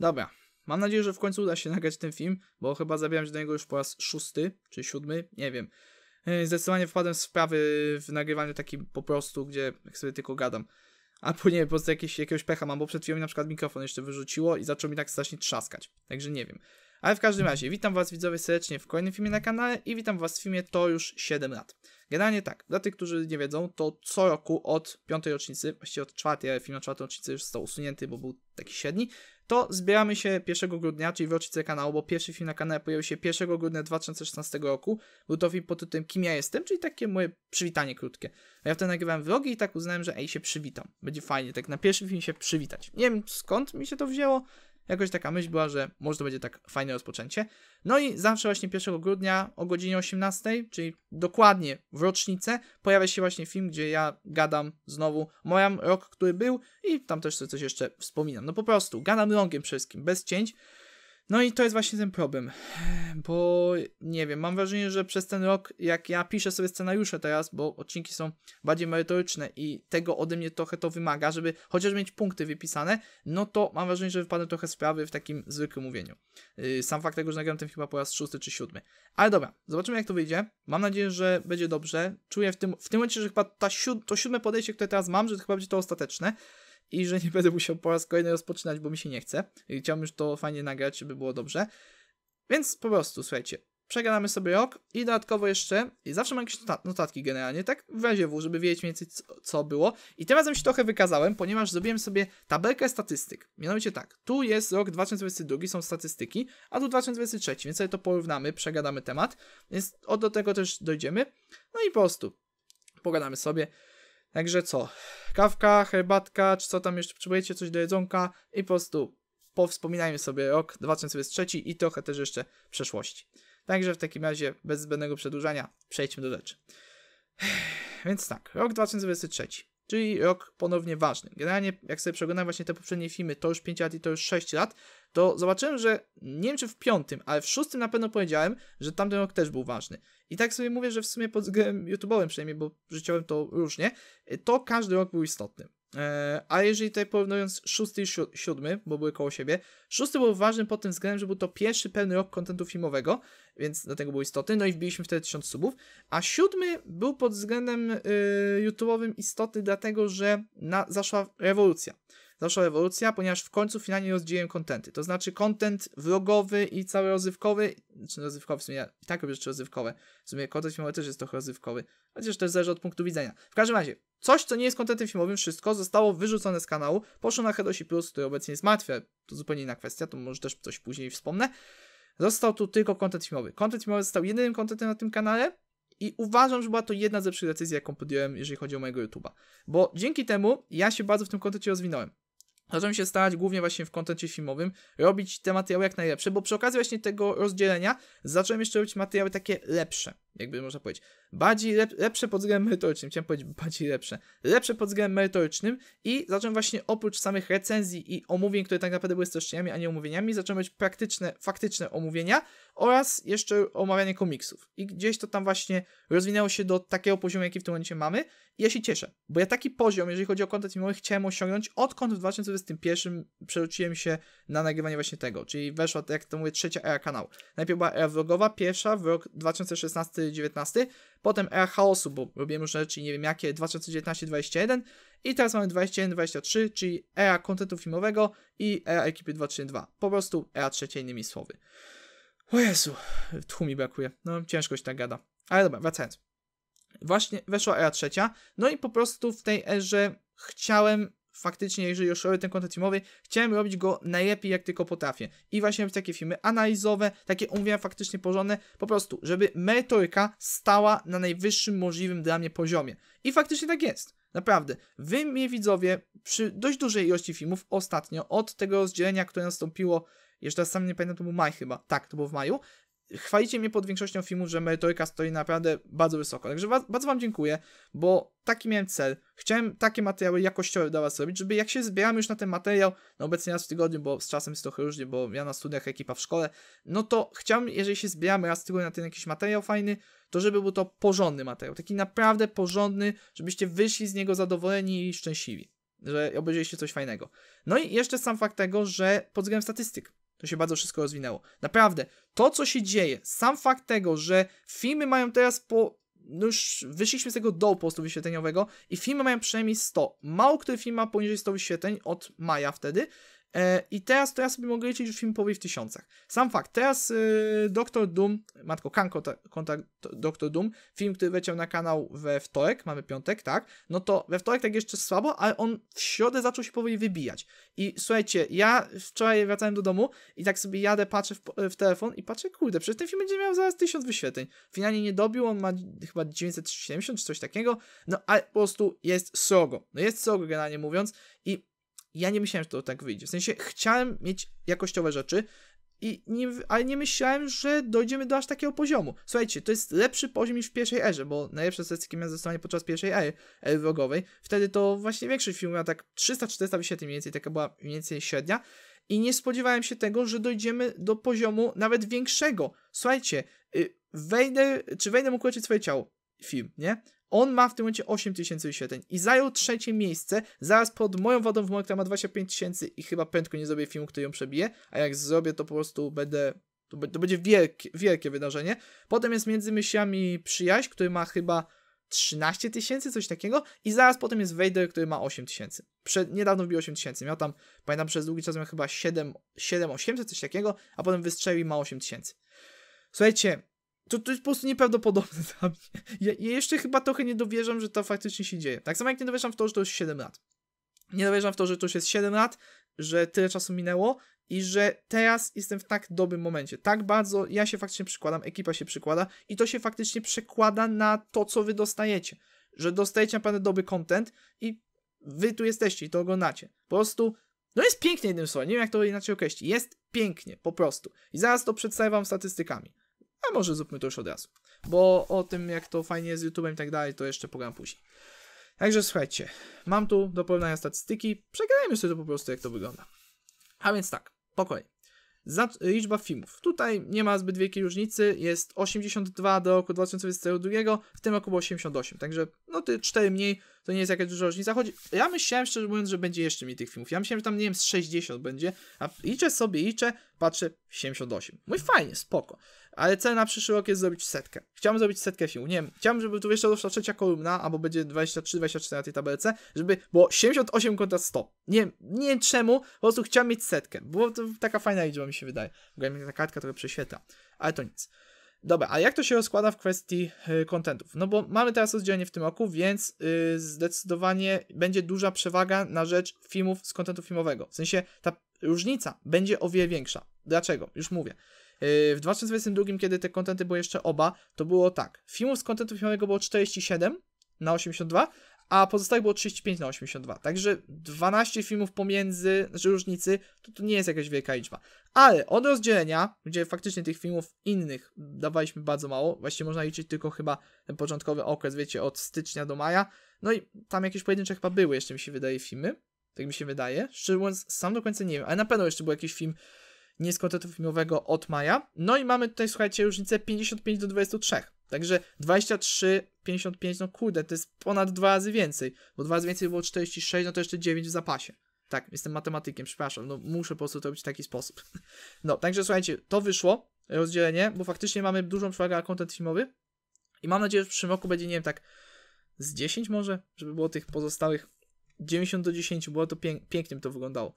Dobra, mam nadzieję, że w końcu uda się nagrać ten film, bo chyba zabieram się do niego już po raz szósty czy siódmy, nie wiem. Yy, zdecydowanie wpadłem w sprawy w nagrywaniu takim po prostu, gdzie sobie tylko gadam. Albo nie wiem, po prostu jakieś, jakiegoś pecha mam, bo przed chwilą mi na przykład mikrofon jeszcze wyrzuciło i zaczął mi tak strasznie trzaskać. Także nie wiem. Ale w każdym razie, witam was widzowie serdecznie w kolejnym filmie na kanale i witam was w filmie To już 7 lat. Generalnie tak, dla tych, którzy nie wiedzą, to co roku od piątej rocznicy, właściwie od czwartej, ale film na czwartej rocznicy już został usunięty, bo był taki średni, to zbieramy się 1 grudnia, czyli w rocznicę kanału, bo pierwszy film na kanale pojawił się 1 grudnia 2016 roku. Był to film pod tytułem Kim ja jestem, czyli takie moje przywitanie krótkie. Ja wtedy nagrywałem vlogi i tak uznałem, że ej, się przywitam. Będzie fajnie, tak na pierwszy film się przywitać. Nie wiem skąd mi się to wzięło, Jakoś taka myśl była, że może to będzie tak fajne rozpoczęcie. No i zawsze właśnie 1 grudnia o godzinie 18, czyli dokładnie w rocznicę, pojawia się właśnie film, gdzie ja gadam znowu, moją rok, który był i tam też coś jeszcze wspominam. No po prostu, gadam rąkiem wszystkim, bez cięć. No i to jest właśnie ten problem, bo nie wiem, mam wrażenie, że przez ten rok, jak ja piszę sobie scenariusze teraz, bo odcinki są bardziej merytoryczne i tego ode mnie trochę to wymaga, żeby chociaż mieć punkty wypisane, no to mam wrażenie, że wypadłem trochę sprawy w takim zwykłym mówieniu. Yy, sam fakt tego, że nagram ten chyba po raz szósty czy siódmy. Ale dobra, zobaczymy jak to wyjdzie. Mam nadzieję, że będzie dobrze. Czuję w tym, w tym momencie, że chyba ta siód, to siódme podejście, które teraz mam, że to chyba będzie to ostateczne, i że nie będę musiał po raz kolejny rozpoczynać, bo mi się nie chce. Chciałbym już to fajnie nagrać, żeby było dobrze. Więc po prostu, słuchajcie, przegadamy sobie rok i dodatkowo jeszcze, i zawsze mam jakieś notatki generalnie, tak w razie W, żeby wiedzieć mniej więcej co, co było. I tym razem się trochę wykazałem, ponieważ zrobiłem sobie tabelkę statystyk. Mianowicie tak, tu jest rok 2022, są statystyki, a tu 2023, więc sobie to porównamy, przegadamy temat, więc od do tego też dojdziemy. No i po prostu pogadamy sobie. Także co? Kawka, herbatka, czy co tam jeszcze potrzebujecie, coś do jedzonka i po prostu powspominajmy sobie rok 2023 i trochę też jeszcze przeszłości. Także w takim razie, bez zbędnego przedłużania, przejdźmy do rzeczy. Więc tak, rok 2023 czyli rok ponownie ważny. Generalnie, jak sobie przeglądam właśnie te poprzednie filmy, to już 5 lat i to już 6 lat, to zobaczyłem, że nie wiem czy w piątym, ale w szóstym na pewno powiedziałem, że tamten rok też był ważny. I tak sobie mówię, że w sumie pod względem YouTube'owym przynajmniej, bo życiowym to różnie, to każdy rok był istotny. E, a jeżeli tutaj porównując szósty i siódmy, bo były koło siebie, szósty był ważny pod tym względem, że był to pierwszy pełny rok kontentu filmowego, więc dlatego był istotny, no i wbiliśmy wtedy 1000 subów, a siódmy był pod względem y, YouTube'owym istotny, dlatego że na, zaszła rewolucja zaszła rewolucja, ponieważ w końcu finalnie rozdzieliłem kontenty. To znaczy kontent wrogowy i cały rozrywkowy, czy znaczy rozrywkowy w sumie, ja i tak robię rzeczy rozrywkowe. W sumie kontent filmowy też jest trochę rozrywkowy, chociaż też zależy od punktu widzenia. W każdym razie, coś co nie jest kontentem filmowym, wszystko zostało wyrzucone z kanału, poszło na Hedosi Plus, który obecnie jest martwy, to zupełnie inna kwestia, to może też coś później wspomnę. Został tu tylko kontent filmowy. Kontent filmowy został jedynym kontentem na tym kanale, i uważam, że była to jedna z lepszych decyzji, jaką podjąłem, jeżeli chodzi o mojego YouTube'a. Bo dzięki temu ja się bardzo w tym kontencie rozwinąłem. Zacząłem się starać głównie właśnie w kontencie filmowym, robić te materiały jak najlepsze, bo przy okazji właśnie tego rozdzielenia zacząłem jeszcze robić materiały takie lepsze jakby można powiedzieć, bardziej lep, lepsze pod względem merytorycznym, chciałem powiedzieć bardziej lepsze, lepsze pod względem merytorycznym i zacząłem właśnie oprócz samych recenzji i omówień, które tak naprawdę były streszczeniami, a nie omówieniami, zacząłem być praktyczne, faktyczne omówienia oraz jeszcze omawianie komiksów. I gdzieś to tam właśnie rozwinęło się do takiego poziomu, jaki w tym momencie mamy i ja się cieszę, bo ja taki poziom, jeżeli chodzi o kontakt filmowy, chciałem osiągnąć, odkąd w 2021 przerzuciłem się na nagrywanie właśnie tego, czyli weszła, tak jak to mówię, trzecia era kanału. Najpierw była era vlogowa, pierwsza, w rok 2016 2019, potem era chaosu, bo robiłem różne rzeczy, nie wiem jakie, 2019 2021 i teraz mamy 2021-2023, czyli era kontentu filmowego i era ekipy 2022. Po prostu era trzecia, innymi słowy. O Jezu, tchu mi brakuje. No, ciężko tak gada. Ale dobra, wracając. Właśnie weszła era trzecia, no i po prostu w tej erze chciałem faktycznie, jeżeli już robię ten content filmowy, chciałem robić go najlepiej, jak tylko potrafię. I właśnie robić takie filmy analizowe, takie umówienia faktycznie porządne, po prostu, żeby merytoryka stała na najwyższym możliwym dla mnie poziomie. I faktycznie tak jest. Naprawdę, wy mnie widzowie przy dość dużej ilości filmów ostatnio od tego rozdzielenia, które nastąpiło, jeszcze raz sam nie pamiętam, to był maj chyba, tak, to było w maju, chwalicie mnie pod większością filmów, że merytoryka stoi naprawdę bardzo wysoko. Także bardzo Wam dziękuję, bo taki miałem cel. Chciałem takie materiały jakościowe dla Was żeby jak się zbieramy już na ten materiał, no obecnie raz w tygodniu, bo z czasem jest trochę różnie, bo ja na studiach, ekipa w szkole, no to chciałem, jeżeli się zbieramy raz w tygodniu na ten jakiś materiał fajny, to żeby był to porządny materiał, taki naprawdę porządny, żebyście wyszli z niego zadowoleni i szczęśliwi, że obejrzeliście coś fajnego. No i jeszcze sam fakt tego, że pod względem statystyk, to się bardzo wszystko rozwinęło. Naprawdę, to co się dzieje, sam fakt tego, że filmy mają teraz po. No już wyszliśmy z tego dołu po prostu wyświetleniowego i filmy mają przynajmniej 100. Mało który film ma poniżej 100 wyświetleń od maja wtedy, E, I teraz to ja sobie mogę liczyć, że film powie w tysiącach. Sam fakt, teraz y, Doktor Doom, matko, Kan kontakt Doktor Doom, film, który leciał na kanał we wtorek, mamy piątek, tak? No to we wtorek tak jeszcze słabo, ale on w środę zaczął się powoli wybijać. I słuchajcie, ja wczoraj wracałem do domu i tak sobie jadę, patrzę w, w telefon i patrzę, kurde, przecież ten film będzie miał zaraz tysiąc wyświetleń. Finalnie nie dobił, on ma chyba 970 czy coś takiego, no ale po prostu jest srogo. No jest srogo, generalnie mówiąc. I ja nie myślałem, że to tak wyjdzie. W sensie chciałem mieć jakościowe rzeczy, i nie, ale nie myślałem, że dojdziemy do aż takiego poziomu. Słuchajcie, to jest lepszy poziom niż w pierwszej erze, bo najlepsze sesje, jakie miałem zostanie podczas pierwszej ery, ery wrogowej, wtedy to właśnie większość filmów miał tak 300-400 wyświetleń mniej więcej, taka była mniej więcej średnia. I nie spodziewałem się tego, że dojdziemy do poziomu nawet większego. Słuchajcie, Vader, y, czy Vader mógł leczyć swoje ciało? Film, nie? On ma w tym momencie 8000 wyświetleń i zajął trzecie miejsce zaraz pod moją wodą w moją, która ma 25 tysięcy i chyba prędko nie zrobię filmu, który ją przebije, a jak zrobię to po prostu będę, to, to będzie wielkie, wielkie wydarzenie. Potem jest Między Myślami Przyjaźń, który ma chyba 13 tysięcy, coś takiego i zaraz potem jest Vader, który ma 8 tysięcy. Niedawno wbił 8 tysięcy, miał tam, pamiętam przez długi czas miał chyba 7, 7 800, coś takiego, a potem wystrzelił i ma 8 tysięcy. Słuchajcie, to, to jest po prostu nieprawdopodobne dla mnie. Ja, ja jeszcze chyba trochę nie dowierzam, że to faktycznie się dzieje. Tak samo jak nie dowierzam w to, że to jest 7 lat. Nie dowierzam w to, że to już jest 7 lat, że tyle czasu minęło i że teraz jestem w tak dobrym momencie. Tak bardzo ja się faktycznie przykładam, ekipa się przykłada i to się faktycznie przekłada na to, co wy dostajecie. Że dostajecie naprawdę dobry content i wy tu jesteście i to oglądacie. Po prostu, no jest pięknie jednym słowem, nie wiem jak to inaczej określić. Jest pięknie, po prostu. I zaraz to przedstawię wam statystykami. A może zróbmy to już od razu. Bo o tym, jak to fajnie jest z YouTube'em i tak dalej, to jeszcze pogram później. Także słuchajcie, mam tu do porównania statystyki. Przegrajmy sobie to po prostu, jak to wygląda. A więc tak, po kolei. liczba filmów. Tutaj nie ma zbyt wielkiej różnicy. Jest 82 do roku 2022, w tym roku było 88. Także no ty 4 mniej, to nie jest jakaś duża różnica. Choć Ja myślałem, szczerze mówiąc, że będzie jeszcze mi tych filmów. Ja myślałem, że tam, nie wiem, z 60 będzie, a liczę sobie, liczę, patrzę, 78. Mój fajnie, spoko. Ale cel na przyszły rok jest zrobić setkę. Chciałbym zrobić setkę filmów. Nie wiem, chciałbym, żeby tu jeszcze doszła trzecia kolumna, albo będzie 23-24 na tej tabelce, żeby było 78 kontra 100. Nie wiem, nie wiem czemu, po prostu chciałem mieć setkę. bo to taka fajna liczba, mi się wydaje. W ogóle ta kartka trochę prześwietla. Ale to nic. Dobra, a jak to się rozkłada w kwestii e, kontentów? No bo mamy teraz rozdzielenie w tym roku, więc y, zdecydowanie będzie duża przewaga na rzecz filmów z kontentu filmowego. W sensie ta różnica będzie o wiele większa. Dlaczego? Już mówię. Y, w 2022, kiedy te kontenty były jeszcze oba, to było tak. Filmów z kontentu filmowego było 47 na 82, a pozostałych było 35 na 82. Także 12 filmów pomiędzy, znaczy różnicy, to, to nie jest jakaś wielka liczba. Ale od rozdzielenia, gdzie faktycznie tych filmów innych dawaliśmy bardzo mało, właściwie można liczyć tylko chyba ten początkowy okres, wiecie, od stycznia do maja, no i tam jakieś pojedyncze chyba były jeszcze, mi się wydaje, filmy, tak mi się wydaje, szczerze mówiąc, sam do końca nie wiem, ale na pewno jeszcze był jakiś film nie z filmowego od maja. No i mamy tutaj, słuchajcie, różnicę 55 do 23. Także 23,55, no kurde, to jest ponad dwa razy więcej, bo dwa razy więcej było 46, no to jeszcze 9 w zapasie. Tak, jestem matematykiem, przepraszam, no muszę po prostu to robić w taki sposób. No, także słuchajcie, to wyszło, rozdzielenie, bo faktycznie mamy dużą przewagę na content filmowy i mam nadzieję, że w przyszłym roku będzie, nie wiem, tak z 10 może, żeby było tych pozostałych 90 do 10, było to pięk pięknie to wyglądało.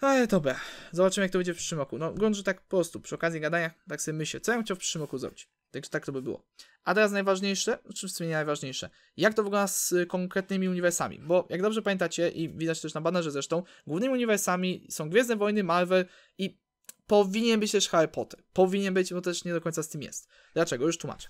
Ale dobra, zobaczymy jak to będzie w przyszłym roku. No, grunt, że tak po prostu, przy okazji gadania, tak sobie myślę, co ja bym chciał w przyszłym roku zrobić. Także tak to by było. A teraz najważniejsze, czy znaczy w sumie nie najważniejsze, jak to wygląda z konkretnymi uniwersami? Bo jak dobrze pamiętacie i widać też na banerze zresztą, głównymi uniwersami są Gwiezdne Wojny, Marvel i powinien być też Harry Potter. Powinien być, bo też nie do końca z tym jest. Dlaczego? Już tłumaczę.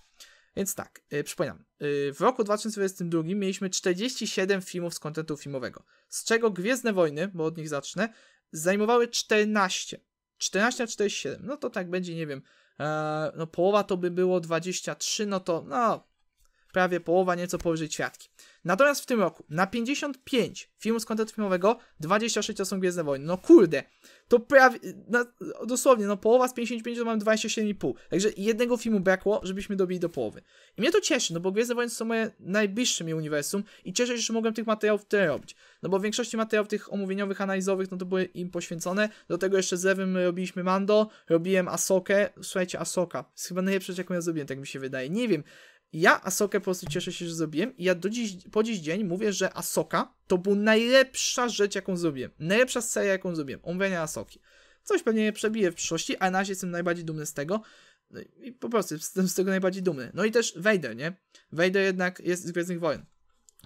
Więc tak, yy, przypominam, yy, w roku 2022 mieliśmy 47 filmów z kontentu filmowego, z czego Gwiezdne Wojny, bo od nich zacznę, zajmowały 14. 14 na 47, no to tak będzie, nie wiem, E, no połowa to by było 23, no to no prawie połowa nieco powyżej światki. Natomiast w tym roku na 55 filmów z kontentu filmowego 26 to są Gwiezdne Wojny. No kurde, to prawie, na, dosłownie, no połowa z 55 to mam 27,5. Także jednego filmu brakło, żebyśmy dobili do połowy. I mnie to cieszy, no bo Gwiezdne Wojny są moje najbliższe mi uniwersum i cieszę się, że mogłem tych materiałów tyle robić. No bo w większości materiałów tych omówieniowych, analizowych, no to były im poświęcone. Do tego jeszcze z Lewym robiliśmy Mando, robiłem Asokę. Słuchajcie, Asoka jest chyba najlepsza rzecz, jaką ja zrobiłem, tak mi się wydaje. Nie wiem, ja Asokę po prostu cieszę się, że zrobiłem i ja do dziś, po dziś dzień mówię, że Asoka to była najlepsza rzecz, jaką zrobiłem. Najlepsza seria, jaką zrobiłem. Omówienie Asoki. Coś pewnie nie przebije w przyszłości, a na razie jestem najbardziej dumny z tego. No i po prostu jestem z tego najbardziej dumny. No i też Vader, nie? Vader jednak jest z Gwiezdnych Wojen.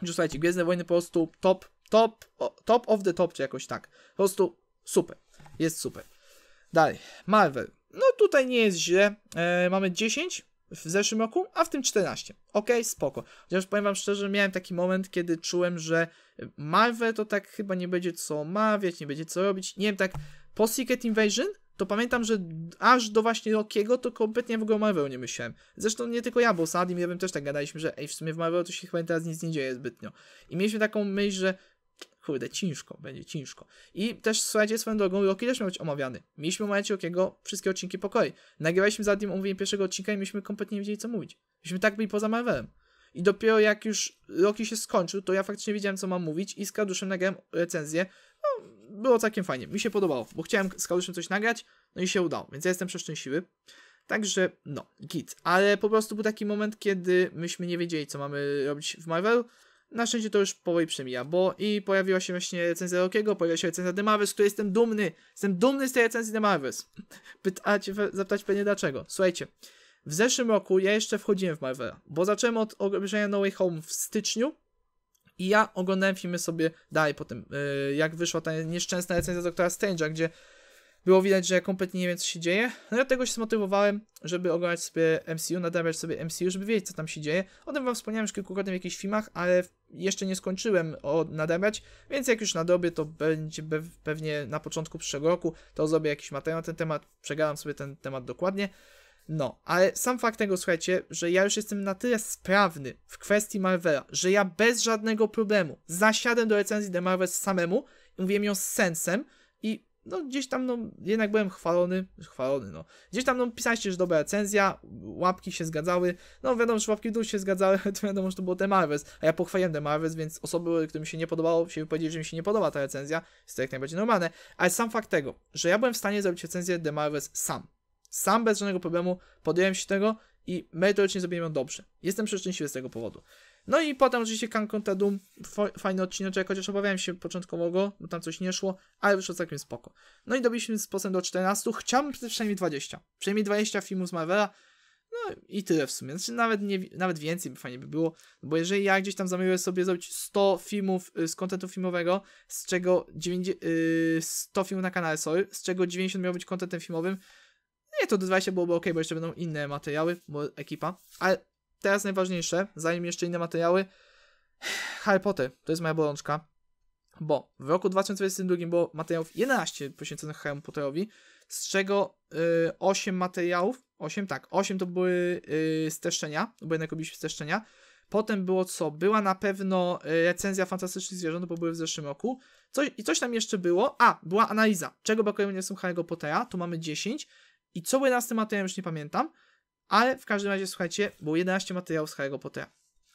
Już słuchajcie, Gwiezdne Wojny po prostu top, top, top of the top, czy jakoś tak. Po prostu super. Jest super. Dalej, Marvel. No tutaj nie jest źle. E, mamy 10 w zeszłym roku, a w tym 14. Okej, okay, spoko. Chociaż powiem wam szczerze, miałem taki moment, kiedy czułem, że Marvel to tak chyba nie będzie co mawiać, nie będzie co robić. Nie wiem, tak po Secret Invasion to pamiętam, że aż do właśnie Rockiego to kompletnie w ogóle Marvel nie myślałem. Zresztą nie tylko ja, bo z Adim ja bym też tak gadaliśmy, że ej, w sumie w Marvelu to się chyba teraz nic nie dzieje zbytnio. I mieliśmy taką myśl, że kurde, ciężko, będzie ciężko. I też, słuchajcie, swoją drogą, Roki też miał być omawiany. Mieliśmy omawiać Rokiego wszystkie odcinki po kolei. Nagrywaliśmy za dniem omówienie pierwszego odcinka i myśmy kompletnie nie wiedzieli, co mówić. Myśmy tak byli poza Marvelem. I dopiero jak już Roki się skończył, to ja faktycznie wiedziałem, co mam mówić i z Karduszem nagrałem recenzję. No, było całkiem fajnie, mi się podobało, bo chciałem z Karduszem coś nagrać, no i się udało, więc ja jestem przeszczęśliwy. Także, no, git. Ale po prostu był taki moment, kiedy myśmy nie wiedzieli, co mamy robić w Marvelu. Na szczęście to już powoli przemija, bo i pojawiła się właśnie recenzja Rokiego, pojawiła się recenzja The Marvels, której jestem dumny. Jestem dumny z tej recenzji Demawy. Pytać, zapytać pewnie dlaczego. Słuchajcie, w zeszłym roku ja jeszcze wchodziłem w Marvela, bo zacząłem od obejrzenia No Way Home w styczniu i ja oglądałem filmy sobie dalej potem, y, jak wyszła ta nieszczęsna recenzja Doktora Strange'a, gdzie było widać, że ja kompletnie nie wiem, co się dzieje. dlatego no się zmotywowałem, żeby oglądać sobie MCU, nadawać sobie MCU, żeby wiedzieć, co tam się dzieje. O tym wam wspomniałem już kilkukrotnie w jakichś filmach, ale jeszcze nie skończyłem o nadrabiać, więc jak już nadobię, to będzie pewnie na początku przyszłego roku, to zrobię jakiś materiał na ten temat, przegadam sobie ten temat dokładnie. No, ale sam fakt tego, słuchajcie, że ja już jestem na tyle sprawny w kwestii Marvela, że ja bez żadnego problemu zasiadłem do recenzji The Marvel samemu, mówiłem ją z sensem i no gdzieś tam, no, jednak byłem chwalony, chwalony, no, gdzieś tam, no, pisaliście, że dobra recenzja, łapki się zgadzały, no, wiadomo, że łapki w dół się zgadzały, to wiadomo, że to było The Marvels, a ja pochwaliłem The Marvels, więc osoby, którym się nie podobało, się wypowiedzieli, że mi się nie podoba ta recenzja, jest to jak najbardziej normalne, ale sam fakt tego, że ja byłem w stanie zrobić recenzję The Marvels sam, sam bez żadnego problemu podjąłem się tego i merytorycznie zrobiłem ją dobrze. Jestem przeszczęśliwy z tego powodu. No i potem oczywiście Cancun Tedum, fajny odcineczek, chociaż obawiałem się początkowo go, bo tam coś nie szło, ale wyszło całkiem spoko. No i dobiliśmy sposób do 14, chciałbym przynajmniej 20. Przynajmniej 20 filmów z Marvela, no i tyle w sumie. Znaczy nawet, nie, nawet więcej by fajnie by było, bo jeżeli ja gdzieś tam zamierzam sobie zrobić 100 filmów y, z kontentu filmowego, z czego 90, 100 y, filmów na kanale Sorry, z czego 90 miało być kontentem filmowym, no nie, to do 20 byłoby ok, bo jeszcze będą inne materiały, bo ekipa, ale teraz najważniejsze, zanim jeszcze inne materiały, Harry Potter, to jest moja bolączka, bo w roku 2022 było materiałów 11 poświęconych Harry Potterowi, z czego y, 8 materiałów, 8 tak, 8 to były y, streszczenia, bo jednak robiliśmy streszczenia, Potem było co? Była na pewno y, recenzja Fantastycznych Zwierząt, bo były w zeszłym roku. Coś, I coś tam jeszcze było. A, była analiza. Czego brakuje mnie Harry'ego Pottera? Tu mamy 10. I co było na tym materiałem, już nie pamiętam. Ale w każdym razie, słuchajcie, było 11 materiałów z Harry'ego Pottera.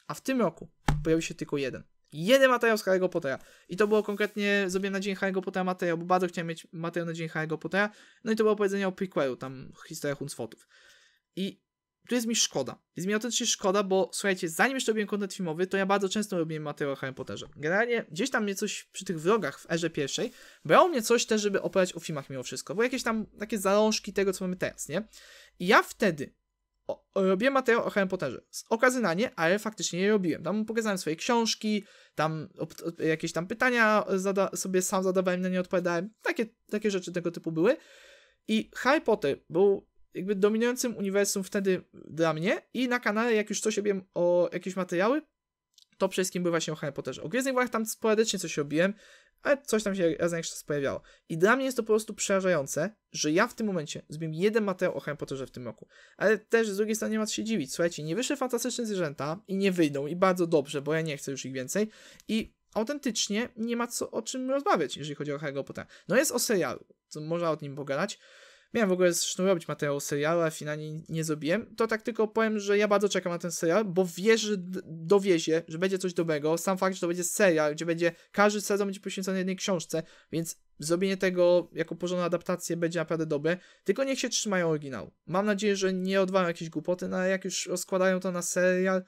A w tym roku pojawił się tylko jeden. Jeden materiał z Harry'ego Pottera. I to było konkretnie zrobiłem na dzień Harry'ego Pottera materiał, bo bardzo chciałem mieć materiał na dzień Harry'ego Pottera. No i to było powiedzenie o prequelu, tam historia Hunsfotów. I tu jest mi szkoda. Jest mi autentycznie szkoda, bo słuchajcie, zanim jeszcze robiłem kontent filmowy, to ja bardzo często robiłem materiał o Harry Potterze. Generalnie gdzieś tam mnie coś przy tych wrogach w erze pierwszej brało mnie coś też, żeby opowiadać o filmach mimo wszystko. Były jakieś tam takie zalążki tego, co mamy teraz, nie? I ja wtedy robiłem materiał o Harry Potterze. Z okazy na nie, ale faktycznie je robiłem. Tam pokazałem swoje książki, tam jakieś tam pytania sobie sam zadawałem, na nie odpowiadałem. Takie, takie rzeczy tego typu były. I Harry Potter był jakby dominującym uniwersum wtedy dla mnie i na kanale, jak już coś robiłem o jakieś materiały, to przede wszystkim był właśnie o Harry Potterze. O Gwiezdnych Wojnach tam sporadycznie coś robiłem, ale coś tam się raz na jakiś czas pojawiało. I dla mnie jest to po prostu przerażające, że ja w tym momencie zrobiłem jeden materiał, o Harry Potterze w tym roku. Ale też z drugiej strony nie ma co się dziwić. Słuchajcie, nie wyszły fantastyczne zwierzęta i nie wyjdą i bardzo dobrze, bo ja nie chcę już ich więcej. I autentycznie nie ma co o czym rozmawiać, jeżeli chodzi o Harry Pottera. No jest o serialu, to można o nim pogadać. Miałem w ogóle zresztą robić materiał serialu, ale finalnie nie zrobiłem. To tak tylko powiem, że ja bardzo czekam na ten serial, bo wierzę, dowiezie, że będzie coś dobrego. Sam fakt, że to będzie serial, gdzie będzie każdy sezon będzie poświęcony jednej książce, więc zrobienie tego jako porządną adaptację będzie naprawdę dobre, tylko niech się trzymają oryginału. Mam nadzieję, że nie odwalą jakieś głupoty, no ale jak już rozkładają to na serial,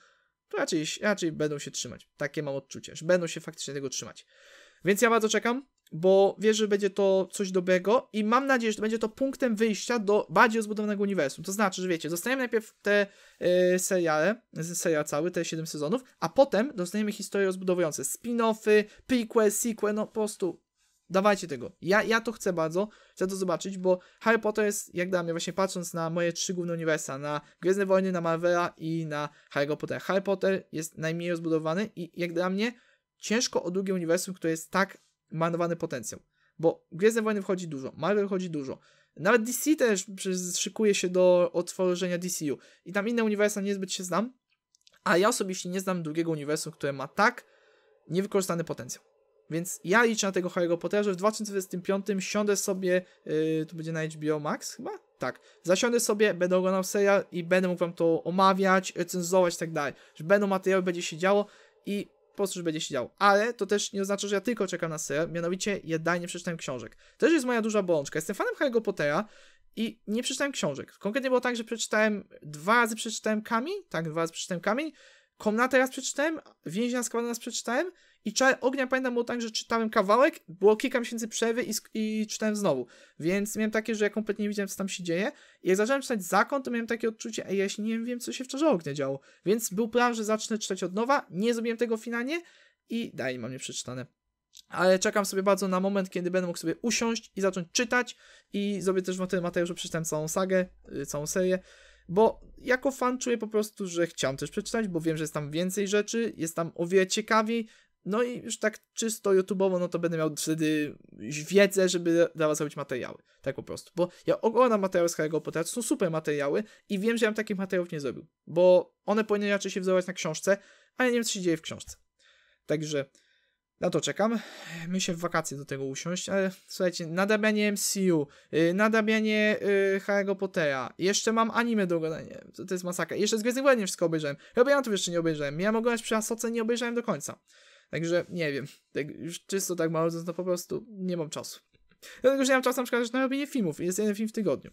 to raczej, raczej będą się trzymać. Takie mam odczucie, że będą się faktycznie tego trzymać. Więc ja bardzo czekam bo wierzę, że będzie to coś dobrego i mam nadzieję, że będzie to punktem wyjścia do bardziej rozbudowanego uniwersum. To znaczy, że wiecie, dostajemy najpierw te e, seriale, serial cały, te 7 sezonów, a potem dostajemy historie rozbudowujące, spin-offy, prequel, sequel, no po prostu dawajcie tego. Ja, ja to chcę bardzo, chcę to zobaczyć, bo Harry Potter jest, jak dla mnie, właśnie patrząc na moje trzy główne uniwersa, na Gwiezdne Wojny, na Marvela i na Harry Potter. Harry Potter jest najmniej rozbudowany i jak dla mnie ciężko o drugie uniwersum, które jest tak marnowany potencjał. Bo Gwiezdne Wojny wchodzi dużo, Marvel wchodzi dużo. Nawet DC też szykuje się do otworzenia DCU. I tam inne uniwersa niezbyt się znam, a ja osobiście nie znam drugiego uniwersum, które ma tak niewykorzystany potencjał. Więc ja liczę na tego Harry'ego że W 2025 siądę sobie, yy, to będzie na HBO Max chyba? Tak. Zasiądę sobie, będę oglądał serial i będę mógł wam to omawiać, recenzować i tak dalej. Że będą materiały, będzie się działo i po prostu już będzie się działo. Ale to też nie oznacza, że ja tylko czekam na serial, mianowicie jedynie nie przeczytałem książek. Też jest moja duża bolączka. Jestem fanem Harry'ego Pottera i nie przeczytałem książek. Konkretnie było tak, że przeczytałem, dwa razy przeczytałem Kamień, tak, dwa razy przeczytałem Kamień, Komnatę raz przeczytałem, Więźnia składana raz przeczytałem i Czar Ognia pamiętam było tak, że czytałem kawałek, było kilka miesięcy przerwy i, i, czytałem znowu. Więc miałem takie, że ja kompletnie nie widziałem, co tam się dzieje. I jak zacząłem czytać Zakon, to miałem takie odczucie, ej, ja się nie wiem, co się w Czarze Ognia działo. Więc był plan, że zacznę czytać od nowa, nie zrobiłem tego finalnie i dalej mam nie przeczytane ale czekam sobie bardzo na moment, kiedy będę mógł sobie usiąść i zacząć czytać i zrobię też w tym że przeczytałem całą sagę, y, całą serię bo jako fan czuję po prostu, że chciałem też przeczytać, bo wiem, że jest tam więcej rzeczy, jest tam o wiele ciekawiej, no i już tak czysto YouTubeowo, no to będę miał wtedy wiedzę, żeby dla was robić materiały. Tak po prostu. Bo ja oglądam materiały z Harry'ego Pottera, to są super materiały i wiem, że ja bym takich materiałów nie zrobił. Bo one powinny raczej się wzorować na książce, a ja nie wiem, co się dzieje w książce. Także na to czekam. My się w wakacje do tego usiąść, ale słuchajcie, nadabianie MCU, yy, nadabianie yy, Harry'ego Pottera, jeszcze mam anime do oglądania, to, to jest masakra. Jeszcze z Gwiezdnych Wojen wszystko obejrzałem, chyba ja to jeszcze nie obejrzałem, miałem oglądać przy Asoce, nie obejrzałem do końca. Także nie wiem, tak, już czysto tak mało, to po prostu nie mam czasu. Dlatego, że nie mam czasu na przykład na robienie filmów, jest jeden film w tygodniu.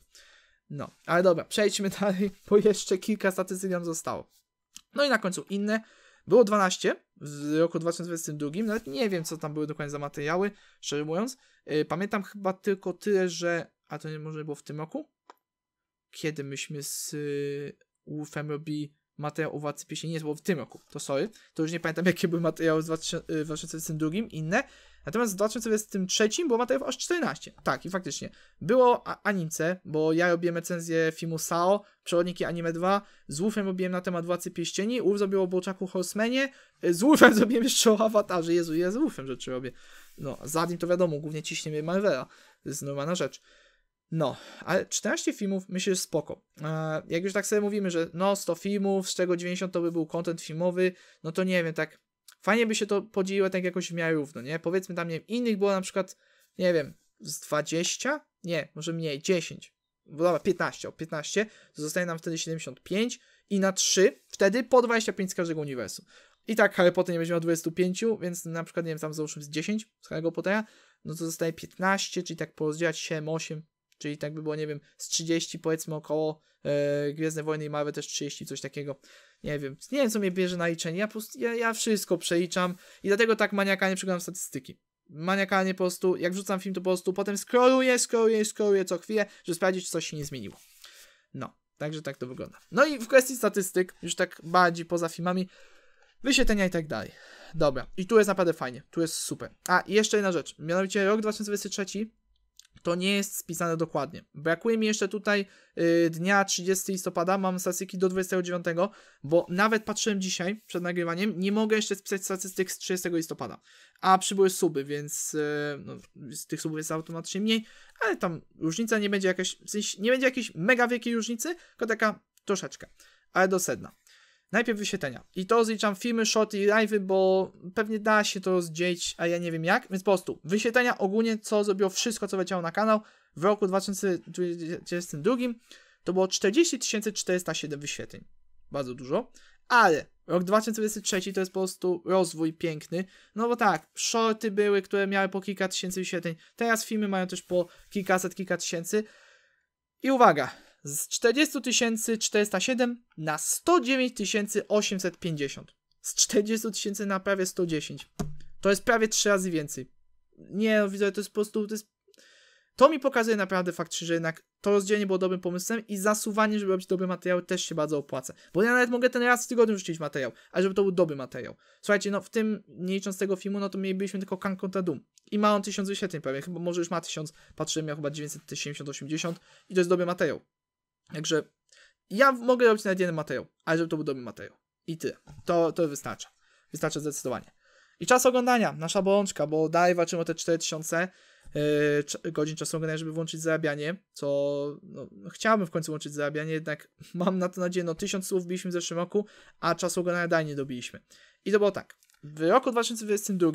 No, ale dobra, przejdźmy dalej, bo jeszcze kilka statystyk nam zostało. No i na końcu inne, było 12 w roku 2022, nawet nie wiem, co tam były dokładnie za materiały, szczerze mówiąc. Y, pamiętam chyba tylko tyle, że... A to nie może było w tym roku? Kiedy myśmy z UFM robili materiał o Władcy Pieśni, nie, to było w tym roku, to sorry. To już nie pamiętam, jakie były materiały y, w 2022, inne Natomiast z tym trzecim, bo ma to aż 14. Tak, i faktycznie. Było anime, bo ja robiłem recenzję filmu Sao, Przewodniki Anime 2, z Wolfem robiłem na temat Władcy Pieścieni, Wolf zrobił o Bołczaku Horsemanie, z Wolfem zrobiłem jeszcze o Awatarze, Jezu, ja z Wolfem rzeczy robię. No, za nim to wiadomo, głównie ciśniemy Marvela, to jest normalna rzecz. No, ale 14 filmów myślę, że spoko. Eee, jak już tak sobie mówimy, że no 100 filmów, z czego 90 to by był content filmowy, no to nie wiem, tak Fajnie by się to podzieliło tak jakoś w miarę równo, nie? Powiedzmy tam, nie wiem, innych było na przykład, nie wiem, z 20? Nie, może mniej, 10. bo Dobra, 15, o 15, to zostaje nam wtedy 75 i na 3, wtedy po 25 z każdego uniwersum. I tak Harry Potter nie będzie miał 25, więc na przykład, nie wiem, tam załóżmy z 10 z Harry'ego Pottera, no to zostaje 15, czyli tak porozdzielać 7, 8, Czyli tak by było, nie wiem, z 30 powiedzmy około e, Gwiezdne Wojny i Marvel też 30, coś takiego. Nie wiem, nie wiem co mnie bierze na liczenie, ja, po prostu, ja, ja wszystko przeliczam i dlatego tak maniakalnie przeglądam statystyki. Maniakalnie po prostu, jak wrzucam film to po prostu potem scrolluję, scrolluję, scrolluję co chwilę, żeby sprawdzić czy coś się nie zmieniło. No, także tak to wygląda. No i w kwestii statystyk, już tak bardziej poza filmami, wyświetlenia i tak dalej. Dobra, i tu jest naprawdę fajnie, tu jest super. A, i jeszcze jedna rzecz, mianowicie rok 2023 to nie jest spisane dokładnie. Brakuje mi jeszcze tutaj y, dnia 30 listopada, mam statystyki do 29, bo nawet patrzyłem dzisiaj przed nagrywaniem, nie mogę jeszcze spisać statystyk z 30 listopada. A przybyły suby, więc y, no, z tych subów jest automatycznie mniej, ale tam różnica nie będzie jakaś, w sensie nie będzie jakiejś mega wielkiej różnicy, tylko taka troszeczkę, ale do sedna. Najpierw wyświetlenia. I to zliczam filmy, shoty i live'y, bo pewnie da się to rozdzielić, a ja nie wiem jak. Więc po prostu wyświetlenia ogólnie, co zrobiło wszystko, co leciało na kanał w roku 2022 to było 40 407 wyświetleń. Bardzo dużo. Ale rok 2023 to jest po prostu rozwój piękny. No bo tak, shorty były, które miały po kilka tysięcy wyświetleń. Teraz filmy mają też po kilkaset, kilka tysięcy. I uwaga, z 40 407 na 109 850. Z 40 tysięcy na prawie 110. To jest prawie 3 razy więcej. Nie, no widzę, to jest po prostu. To, jest... to mi pokazuje naprawdę fakt, że jednak to rozdzielenie było dobrym pomysłem i zasuwanie, żeby robić dobry materiał, też się bardzo opłaca. Bo ja nawet mogę ten raz w tygodniu rzucić materiał, ale żeby to był dobry materiał. Słuchajcie, no w tym, nie licząc tego filmu, no to mielibyśmy tylko Kan kontra Doom. I ma on 1000 wyświetleń prawie, chyba może już ma 1000, patrzyłem, miał chyba 970-80 i to jest dobry materiał. Także ja mogę robić nawet jeden materiał, ale żeby to był dobry materiał. I ty. To, to wystarcza. Wystarcza zdecydowanie. I czas oglądania, nasza bolączka, bo dalej walczymy o te 4000 yy, e, godzin czasu oglądania, żeby włączyć zarabianie, co no, chciałbym w końcu włączyć zarabianie, jednak mam na to nadzieję, no 1000 słów biliśmy w zeszłym roku, a czasu oglądania dalej nie dobiliśmy. I to było tak, w roku 2022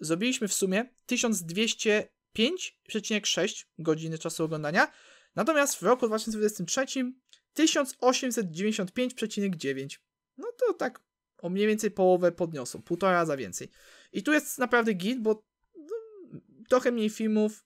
zrobiliśmy w sumie 1205,6 godziny czasu oglądania, Natomiast w roku 2023 1895,9. No to tak o mniej więcej połowę podniosą, półtora raza więcej. I tu jest naprawdę git, bo no, trochę mniej filmów,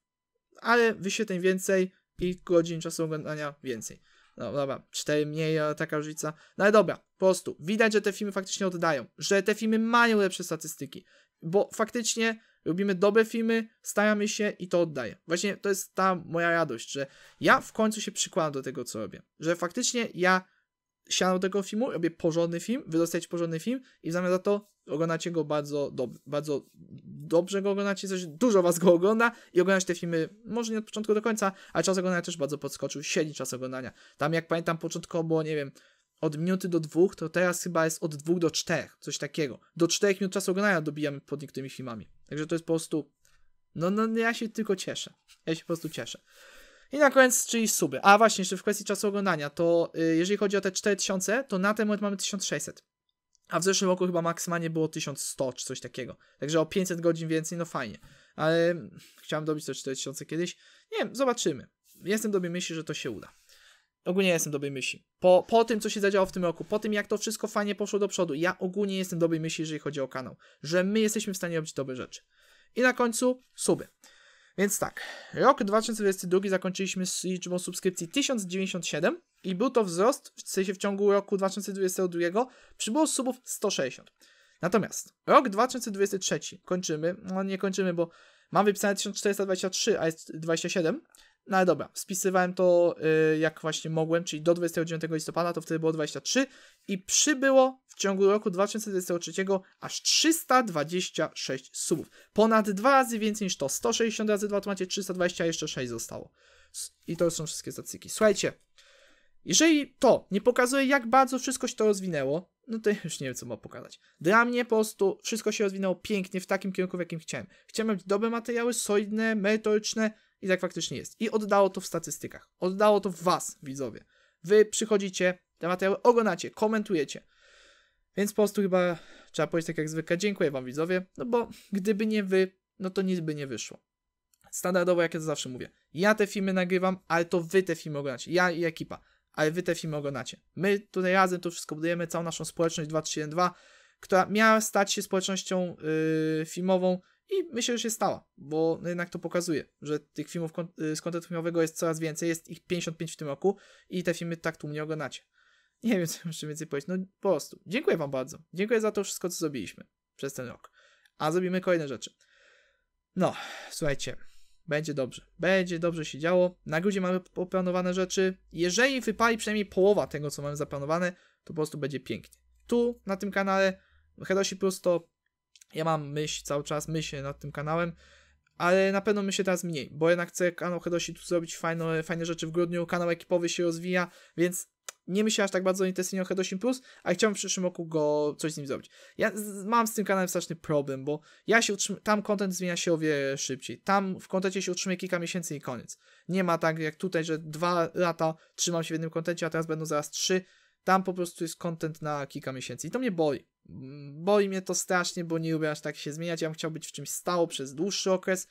ale wyświetleń więcej i godzin czasu oglądania więcej. No dobra, 4 mniej, ale taka różnica. No ale dobra, po prostu widać, że te filmy faktycznie oddają, że te filmy mają lepsze statystyki, bo faktycznie Lubimy dobre filmy, staramy się i to oddaję. Właśnie to jest ta moja radość, że ja w końcu się przykładam do tego, co robię. Że faktycznie ja siadam do tego filmu, robię porządny film, wy dostajecie porządny film i w zamian za to oglądacie go bardzo, dob- bardzo dobrze go oglądacie, coś dużo was go ogląda i oglądacie te filmy, może nie od początku do końca, ale czas oglądania też bardzo podskoczył, siedzi czas oglądania. Tam jak pamiętam początkowo było, nie wiem, od minuty do dwóch, to teraz chyba jest od dwóch do czterech, coś takiego. Do czterech minut czasu oglądania dobijamy pod niektórymi filmami. Także to jest po prostu. No, no ja się tylko cieszę. Ja się po prostu cieszę. I na koniec, czyli suby. A właśnie, jeszcze w kwestii czasu oglądania, to y, jeżeli chodzi o te 4000, to na ten moment mamy 1600. A w zeszłym roku chyba maksymalnie było 1100 czy coś takiego. Także o 500 godzin więcej, no fajnie. Ale mm, chciałem dobić te 4000 kiedyś. Nie wiem, zobaczymy. Jestem dobry myśli, że to się uda. Ogólnie ja jestem dobrej myśli. Po, po tym, co się zadziało w tym roku, po tym, jak to wszystko fajnie poszło do przodu, ja ogólnie jestem dobrej myśli, jeżeli chodzi o kanał, że my jesteśmy w stanie robić dobre rzeczy. I na końcu suby. Więc tak, rok 2022 zakończyliśmy z liczbą subskrypcji 1097 i był to wzrost, w sensie w ciągu roku 2022 przybyło subów 160. Natomiast rok 2023 kończymy, no nie kończymy, bo mam wypisane 1423, a jest 27, no ale dobra, spisywałem to y, jak właśnie mogłem, czyli do 29 listopada to wtedy było 23 i przybyło w ciągu roku 2023 aż 326 subów. Ponad dwa razy więcej niż to. 160 razy 2 to macie 320, a jeszcze 6 zostało. I to są wszystkie zacyki. Słuchajcie, jeżeli to nie pokazuje jak bardzo wszystko się to rozwinęło, no to już nie wiem co ma pokazać. Dla mnie po prostu wszystko się rozwinęło pięknie w takim kierunku w jakim chciałem. Chciałem mieć dobre materiały, solidne, merytoryczne, i tak faktycznie jest. I oddało to w statystykach, oddało to w was, widzowie. Wy przychodzicie, te materiały oglądacie, komentujecie. Więc po prostu chyba trzeba powiedzieć tak jak zwykle, dziękuję wam widzowie, no bo gdyby nie wy, no to nic by nie wyszło. Standardowo, jak ja to zawsze mówię, ja te filmy nagrywam, ale to wy te filmy oglądacie, ja i ekipa, ale wy te filmy oglądacie. My tutaj razem to wszystko budujemy, całą naszą społeczność 2312, która miała stać się społecznością yy, filmową, i myślę, że się stała, bo no jednak to pokazuje, że tych filmów y, z kontentu filmowego jest coraz więcej, jest ich 55 w tym roku i te filmy tak tłumnie oglądacie. Nie wiem, co jeszcze więcej powiedzieć. No po prostu. Dziękuję Wam bardzo. Dziękuję za to wszystko, co zrobiliśmy przez ten rok. A zrobimy kolejne rzeczy. No, słuchajcie, będzie dobrze. Będzie dobrze się działo. Na grudzie mamy poplanowane rzeczy. Jeżeli wypali przynajmniej połowa tego, co mamy zaplanowane, to po prostu będzie pięknie. Tu, na tym kanale, Herosi Plus to ja mam myśl cały czas, myślę nad tym kanałem, ale na pewno myślę teraz mniej, bo jednak chcę kanał Hedosi tu zrobić fajne, fajne rzeczy w grudniu, kanał ekipowy się rozwija, więc nie myślę aż tak bardzo intensywnie o Hedosim Plus, a chciałbym w przyszłym roku go coś z nim zrobić. Ja z, mam z tym kanałem straszny problem, bo ja się utrzym- tam kontent zmienia się o wiele szybciej. Tam w kontencie się utrzymuje kilka miesięcy i koniec. Nie ma tak jak tutaj, że dwa lata trzymam się w jednym kontencie, a teraz będą zaraz trzy. Tam po prostu jest content na kilka miesięcy i to mnie boi. Boi mnie to strasznie, bo nie lubię aż tak się zmieniać. Ja bym chciał być w czymś stało przez dłuższy okres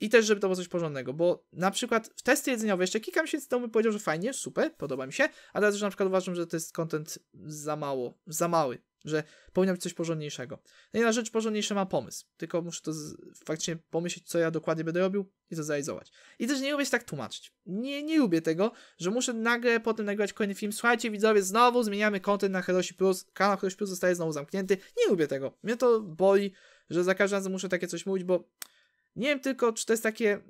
i też, żeby to było coś porządnego, bo na przykład w testy jedzeniowe jeszcze kilka miesięcy temu powiedział, że fajnie, super, podoba mi się, a teraz już na przykład uważam, że to jest content za mało, za mały, że powinno być coś porządniejszego. No i na rzecz porządniejsza ma pomysł, tylko muszę to z, faktycznie pomyśleć, co ja dokładnie będę robił i to zrealizować. I też nie lubię się tak tłumaczyć. Nie, nie lubię tego, że muszę nagle potem nagrywać kolejny film. Słuchajcie, widzowie, znowu zmieniamy kontent na Herosi Plus, kanał Herosi Plus zostaje znowu zamknięty. Nie lubię tego. Mnie to boli, że za każdym razem muszę takie coś mówić, bo nie wiem tylko, czy to jest takie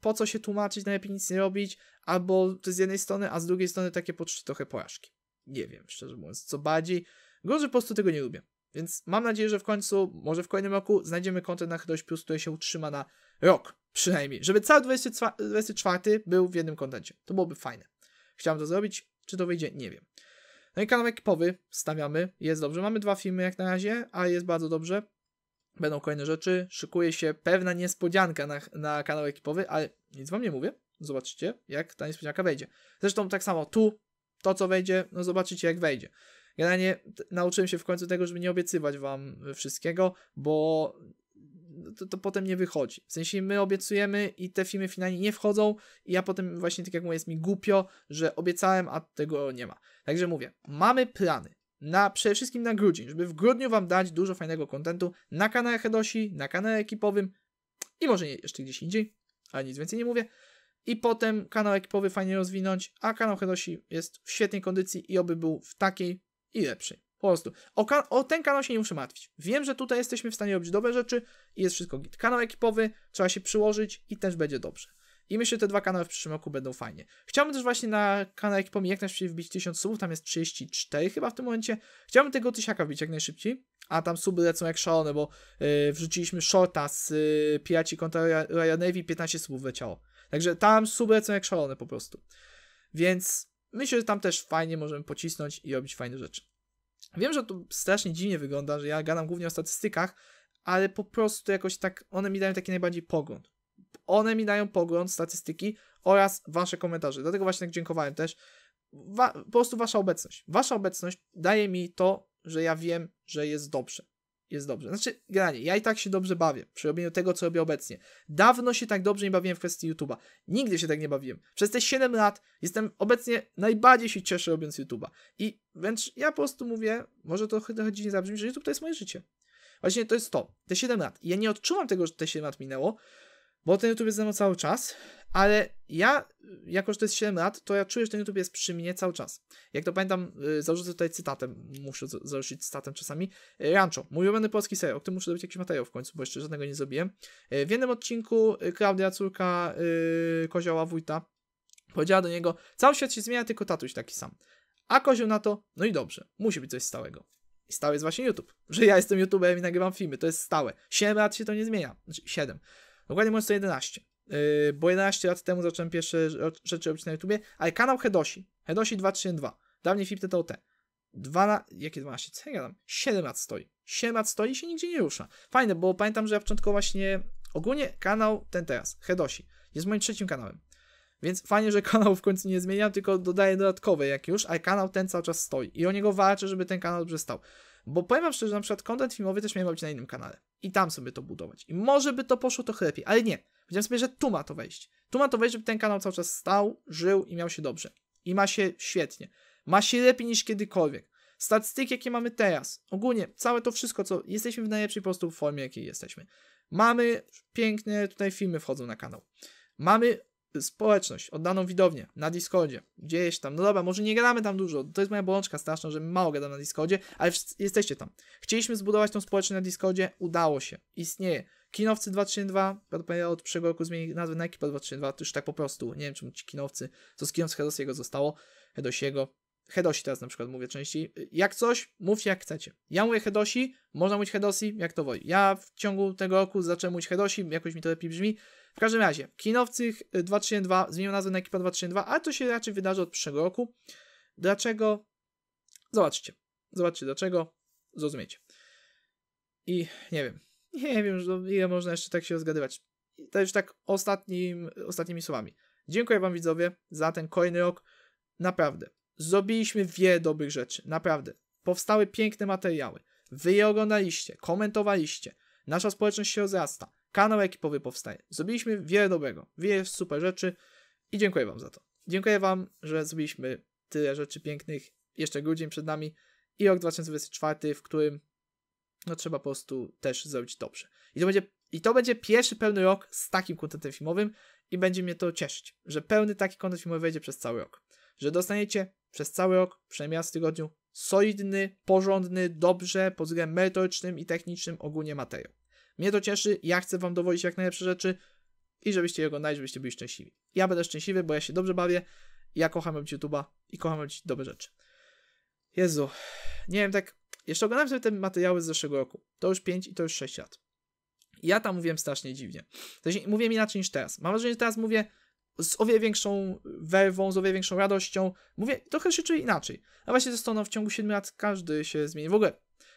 po co się tłumaczyć, najlepiej nic nie robić, albo to z jednej strony, a z drugiej strony takie poczucie trochę porażki. Nie wiem, szczerze mówiąc, co bardziej Gorzej po prostu tego nie lubię. Więc mam nadzieję, że w końcu, może w kolejnym roku, znajdziemy kontent na Heroes Plus, który się utrzyma na rok przynajmniej. Żeby cały 24 był w jednym kontencie. To byłoby fajne. Chciałem to zrobić. Czy to wyjdzie? Nie wiem. No i kanał ekipowy stawiamy. Jest dobrze. Mamy dwa filmy jak na razie, a jest bardzo dobrze. Będą kolejne rzeczy. Szykuje się pewna niespodzianka na, na kanał ekipowy, ale nic wam nie mówię. Zobaczycie, jak ta niespodzianka wejdzie. Zresztą tak samo tu, to co wejdzie, no zobaczycie jak wejdzie. Generalnie nauczyłem się w końcu tego, żeby nie obiecywać wam e, wszystkiego, bo no, to, to, potem nie wychodzi. W sensie my obiecujemy i te filmy finalnie nie wchodzą i ja potem właśnie, tak jak mówię, jest mi głupio, że obiecałem, a tego nie ma. Także mówię, mamy plany. Na, przede wszystkim na grudzień, żeby w grudniu wam dać dużo fajnego kontentu na kanale Hedosi, na kanale ekipowym i może jeszcze gdzieś indziej, ale nic więcej nie mówię. I potem kanał ekipowy fajnie rozwinąć, a kanał Hedosi jest w świetnej kondycji i oby był w takiej, i lepszej. Po prostu. O, o, ten kanał się nie muszę martwić. Wiem, że tutaj jesteśmy w stanie robić dobre rzeczy i jest wszystko git. Kanał ekipowy, trzeba się przyłożyć i też będzie dobrze. I myślę, że te dwa kanały w przyszłym roku będą fajnie. Chciałbym też właśnie na kanał ekipowy jak najszybciej wbić 1000 subów, tam jest 34 chyba w tym momencie. Chciałbym tego tysiaka wbić jak najszybciej, a tam suby lecą jak szalone, bo yy, wrzuciliśmy shorta z yy, Piraci kontra Ryan Navy, 15 subów leciało. Także tam suby lecą jak szalone po prostu. Więc myślę, że tam też fajnie możemy pocisnąć i robić fajne rzeczy. Wiem, że tu strasznie dziwnie wygląda, że ja gadam głównie o statystykach, ale po prostu jakoś tak one mi dają taki najbardziej pogląd. One mi dają pogląd, statystyki oraz wasze komentarze. Dlatego właśnie tak dziękowałem też. Wa po prostu wasza obecność. Wasza obecność daje mi to, że ja wiem, że jest dobrze jest dobrze. Znaczy, granie. ja i tak się dobrze bawię przy robieniu tego, co robię obecnie. Dawno się tak dobrze nie bawiłem w kwestii YouTube'a. Nigdy się tak nie bawiłem. Przez te 7 lat jestem obecnie najbardziej się cieszę robiąc YouTube'a. I wręcz ja po prostu mówię, może to chodzi nie zabrzmi, że YouTube to jest moje życie. Właśnie to jest to, te 7 lat. I ja nie odczuwam tego, że te 7 lat minęło, bo ten YouTube jest ze mną cały czas, ale ja, jako że to jest 7 lat, to ja czuję, że ten YouTube jest przy mnie cały czas. Jak to pamiętam, y, zarzucę tutaj cytatem, muszę zarzucić cytatem czasami. Yy, Rancho, mój ulubiony polski serial, o tym muszę zrobić jakiś materiał w końcu, bo jeszcze żadnego nie zrobiłem. Y, w jednym odcinku y, Klaudia, córka yy, Kozioła Wójta, powiedziała do niego, cały świat się zmienia, tylko tatuś taki sam. A Kozioł na to, no i dobrze, musi być coś stałego. I stałe jest właśnie YouTube. Że ja jestem YouTuberem i nagrywam filmy, to jest stałe. 7 lat się to nie zmienia. Znaczy 7. Dokładnie mówiąc to 11. Yy, bo 11 lat temu zacząłem pierwsze rzeczy robić na YouTubie, ale kanał Hedosi. Hedosi 232. Dawniej to te. 12, jakie 12? Co ja 7 lat stoi. 7 lat stoi i się nigdzie nie rusza. Fajne, bo pamiętam, że ja początkowo właśnie ogólnie kanał ten teraz, Hedosi, jest moim trzecim kanałem. Więc fajnie, że kanał w końcu nie zmieniam, tylko dodaję dodatkowe jak już, ale kanał ten cały czas stoi i o niego walczę, żeby ten kanał dobrze stał. Bo powiem wam szczerze, że na przykład content filmowy też miałem robić na innym kanale. I tam sobie to budować. I może by to poszło trochę lepiej, ale nie. Powiedziałem sobie, że tu ma to wejść. Tu ma to wejść, żeby ten kanał cały czas stał, żył i miał się dobrze. I ma się świetnie. Ma się lepiej niż kiedykolwiek. Statystyki, jakie mamy teraz, ogólnie całe to wszystko, co jesteśmy w najlepszej po prostu formie, jakiej jesteśmy. Mamy piękne, tutaj filmy wchodzą na kanał. Mamy społeczność, oddaną widownię na Discordzie, gdzieś tam. No dobra, może nie gramy tam dużo, to jest moja bolączka straszna, że mało gadam na Discordzie, ale jesteście tam. Chcieliśmy zbudować tą społeczność na Discordzie, udało się, istnieje. Kinowcy 2002, od przyszłego roku zmieni nazwę na ekipa 2002, to już tak po prostu, nie wiem czemu ci kinowcy, co z kinowców Hedosiego zostało, Hedosiego, Hedosi teraz na przykład mówię częściej. Jak coś, mówcie jak chcecie. Ja mówię Hedosi, można mówić Hedosi, jak to woli. Ja w ciągu tego roku zacząłem mówić Hedosi, jakoś mi to lepiej brzmi. W każdym razie, Kinowcy 2002 y, zmieniłem nazwę na Ekipa 2002, ale to się raczej wydarzy od przyszłego roku. Dlaczego? Zobaczcie. Zobaczcie dlaczego. Zrozumiecie. I nie wiem. Nie wiem, ile można jeszcze tak się rozgadywać. I to już tak ostatnim, ostatnimi słowami. Dziękuję Wam widzowie za ten kolejny rok. Naprawdę. Zrobiliśmy wiele dobrych rzeczy. Naprawdę. Powstały piękne materiały. Wy je oglądaliście, komentowaliście. Nasza społeczność się rozrasta kanał ekipowy powstaje. Zrobiliśmy wiele dobrego, wiele super rzeczy i dziękuję Wam za to. Dziękuję Wam, że zrobiliśmy tyle rzeczy pięknych. Jeszcze grudzień przed nami i rok 2024, w którym no trzeba po prostu też zrobić dobrze. I to będzie, i to będzie pierwszy pełny rok z takim kontentem filmowym i będzie mnie to cieszyć, że pełny taki kontent filmowy wejdzie przez cały rok. Że dostaniecie przez cały rok, przynajmniej raz w tygodniu, solidny, porządny, dobrze pod względem merytorycznym i technicznym ogólnie materiał. Mnie to cieszy, ja chcę wam dowodzić jak najlepsze rzeczy i żebyście je oglądali, żebyście byli szczęśliwi. Ja będę szczęśliwy, bo ja się dobrze bawię, ja kocham robić YouTube'a i kocham robić dobre rzeczy. Jezu, nie wiem, tak, jeszcze oglądam sobie te materiały z zeszłego roku. To już 5 i to już 6 lat. Ja tam mówiłem strasznie dziwnie. Znaczy, mówiłem inaczej niż teraz. Mam wrażenie, że teraz mówię z o wiele większą werwą, z o wiele większą radością. Mówię, trochę się czuję inaczej. A właśnie ze no, w ciągu 7 lat każdy się zmieni. W ogóle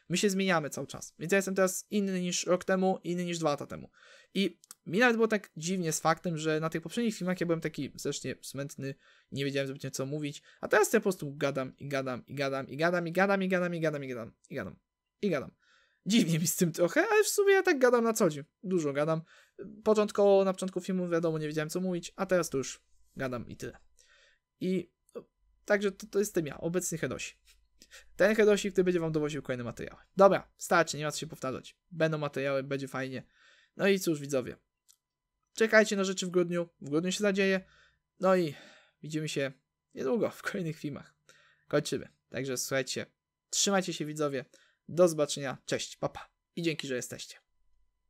My się zmieniamy cały czas. Więc ja jestem teraz inny niż rok temu, inny niż dwa lata temu. I mi nawet było tak dziwnie z faktem, że na tych poprzednich filmach ja byłem taki zresztą smętny, nie wiedziałem zupełnie co mówić, a teraz ja po prostu gadam i gadam i gadam i gadam i gadam i gadam i gadam i gadam i gadam i gadam. Dziwnie mi z tym trochę, ale w sumie ja tak gadam na co dzień. Dużo gadam. Początkowo, na początku filmu wiadomo, nie wiedziałem co mówić, a teraz to już gadam i tyle. I także to, to jestem ja, obecny Hedosi. Ten Herosi który będzie wam dowoził kolejne materiały. Dobra, starczy, nie ma co się powtarzać. Będą materiały, będzie fajnie. No i cóż, widzowie. Czekajcie na rzeczy w grudniu. W grudniu się zadzieje. No i widzimy się niedługo w kolejnych filmach. Kończymy. Także słuchajcie, trzymajcie się widzowie. Do zobaczenia. Cześć, papa. I dzięki, że jesteście.